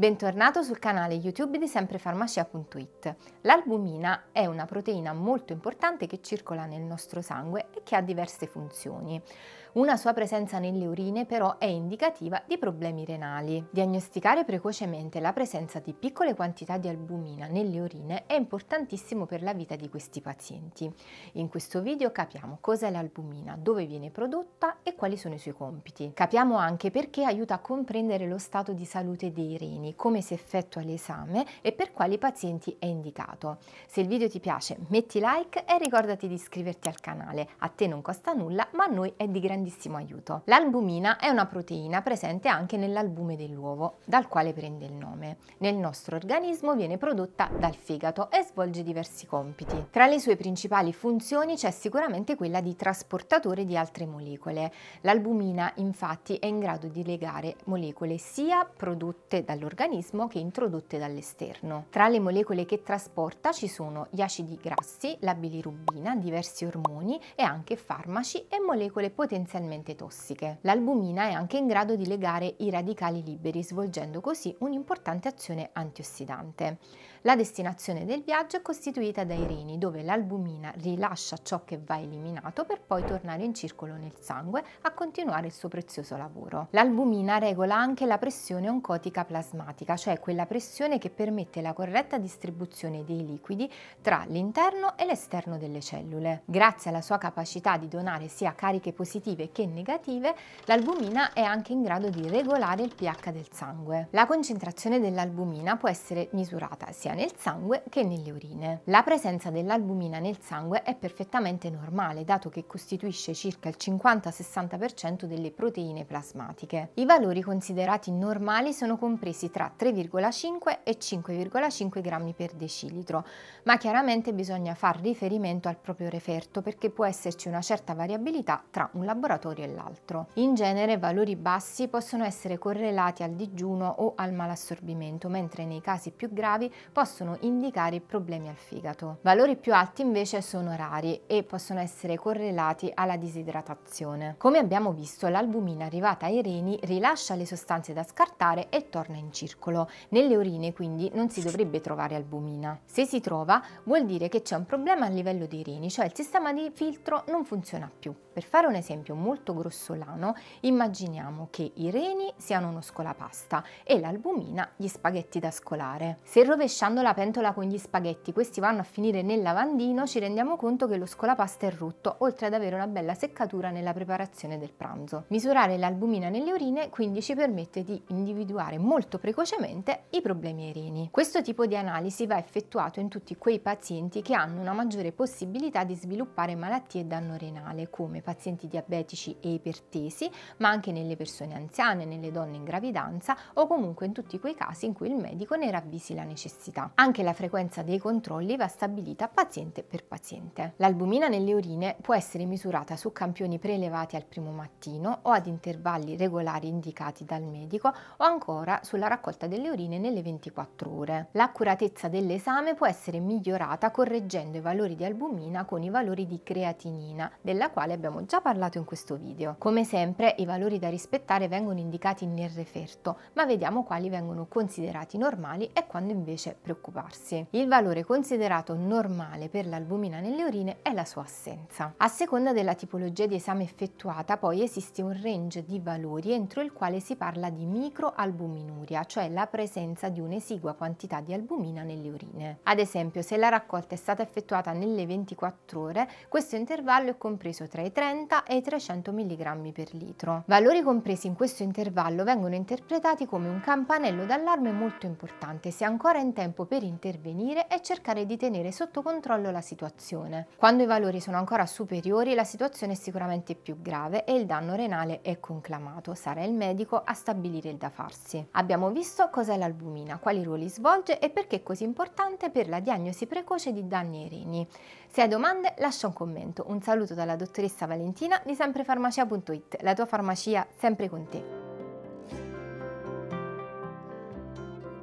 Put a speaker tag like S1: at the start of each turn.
S1: Bentornato sul canale YouTube di semprefarmacia.it. L'albumina è una proteina molto importante che circola nel nostro sangue e che ha diverse funzioni. Una sua presenza nelle urine però è indicativa di problemi renali. Diagnosticare precocemente la presenza di piccole quantità di albumina nelle urine è importantissimo per la vita di questi pazienti. In questo video capiamo cos'è l'albumina, dove viene prodotta e quali sono i suoi compiti. Capiamo anche perché aiuta a comprendere lo stato di salute dei reni quindi come si effettua l'esame e per quali pazienti è indicato. Se il video ti piace metti like e ricordati di iscriverti al canale, a te non costa nulla ma a noi è di grandissimo aiuto. L'albumina è una proteina presente anche nell'albume dell'uovo, dal quale prende il nome. Nel nostro organismo viene prodotta dal fegato e svolge diversi compiti. Tra le sue principali funzioni c'è sicuramente quella di trasportatore di altre molecole. L'albumina infatti è in grado di legare molecole sia prodotte dall'organismo dell'organismo che introdotte dall'esterno. Tra le molecole che trasporta ci sono gli acidi grassi, la bilirubina, diversi ormoni e anche farmaci e molecole potenzialmente tossiche. L'albumina è anche in grado di legare i radicali liberi, svolgendo così un'importante azione antiossidante. La destinazione del viaggio è costituita dai reni, dove l'albumina rilascia ciò che va eliminato per poi tornare in circolo nel sangue a continuare il suo prezioso lavoro. L'albumina regola anche la pressione oncotica plasmatica plasmatica, cioè quella pressione che permette la corretta distribuzione dei liquidi tra l'interno e l'esterno delle cellule. Grazie alla sua capacità di donare sia cariche positive che negative, l'albumina è anche in grado di regolare il pH del sangue. La concentrazione dell'albumina può essere misurata sia nel sangue che nelle urine. La presenza dell'albumina nel sangue è perfettamente normale, dato che costituisce circa il 50-60% delle proteine plasmatiche. I valori considerati normali sono compresi tra 3,5 e 5,5 grammi per decilitro, ma chiaramente bisogna far riferimento al proprio referto perché può esserci una certa variabilità tra un laboratorio e l'altro. In genere valori bassi possono essere correlati al digiuno o al malassorbimento, mentre nei casi più gravi possono indicare problemi al fegato. Valori più alti invece sono rari e possono essere correlati alla disidratazione. Come abbiamo visto, l'albumina arrivata ai reni rilascia le sostanze da scartare e torna in cibo circolo. Nelle urine quindi non si dovrebbe trovare albumina. Se si trova vuol dire che c'è un problema a livello dei reni, cioè il sistema di filtro non funziona più. Per fare un esempio molto grossolano, immaginiamo che i reni siano uno scolapasta e l'albumina gli spaghetti da scolare. Se rovesciando la pentola con gli spaghetti questi vanno a finire nel lavandino, ci rendiamo conto che lo scolapasta è rotto, oltre ad avere una bella seccatura nella preparazione del pranzo. Misurare l'albumina nelle urine quindi ci permette di individuare molto precocemente precocemente i problemi ai reni. Questo tipo di analisi va effettuato in tutti quei pazienti che hanno una maggiore possibilità di sviluppare malattie e danno renale, come pazienti diabetici e ipertesi, ma anche nelle persone anziane, nelle donne in gravidanza o comunque in tutti quei casi in cui il medico ne ravvisi la necessità. Anche la frequenza dei controlli va stabilita paziente per paziente. L'albumina nelle urine può essere misurata su campioni prelevati al primo mattino o ad intervalli regolari indicati dal medico o ancora sulla raccolta raccolta delle urine nelle 24 ore. L'accuratezza dell'esame può essere migliorata correggendo i valori di albumina con i valori di creatinina, della quale abbiamo già parlato in questo video. Come sempre i valori da rispettare vengono indicati nel referto, ma vediamo quali vengono considerati normali e quando invece preoccuparsi. Il valore considerato normale per l'albumina nelle urine è la sua assenza. A seconda della tipologia di esame effettuata poi esiste un range di valori entro il quale si parla di microalbuminuria, cioè la presenza di un'esigua quantità di albumina nelle urine. Ad esempio, se la raccolta è stata effettuata nelle 24 ore, questo intervallo è compreso tra i 30 e i 300 mg per litro. Valori compresi in questo intervallo vengono interpretati come un campanello d'allarme molto importante se ancora in tempo per intervenire e cercare di tenere sotto controllo la situazione. Quando i valori sono ancora superiori la situazione è sicuramente più grave e il danno renale è conclamato, sarà il medico a stabilire il da farsi. Abbiamo visto visto cos'è l'albumina, quali ruoli svolge e perché è così importante per la diagnosi precoce di danni ai reni. Se hai domande lascia un commento. Un saluto dalla dottoressa Valentina di semprefarmacia.it, la tua farmacia sempre con te.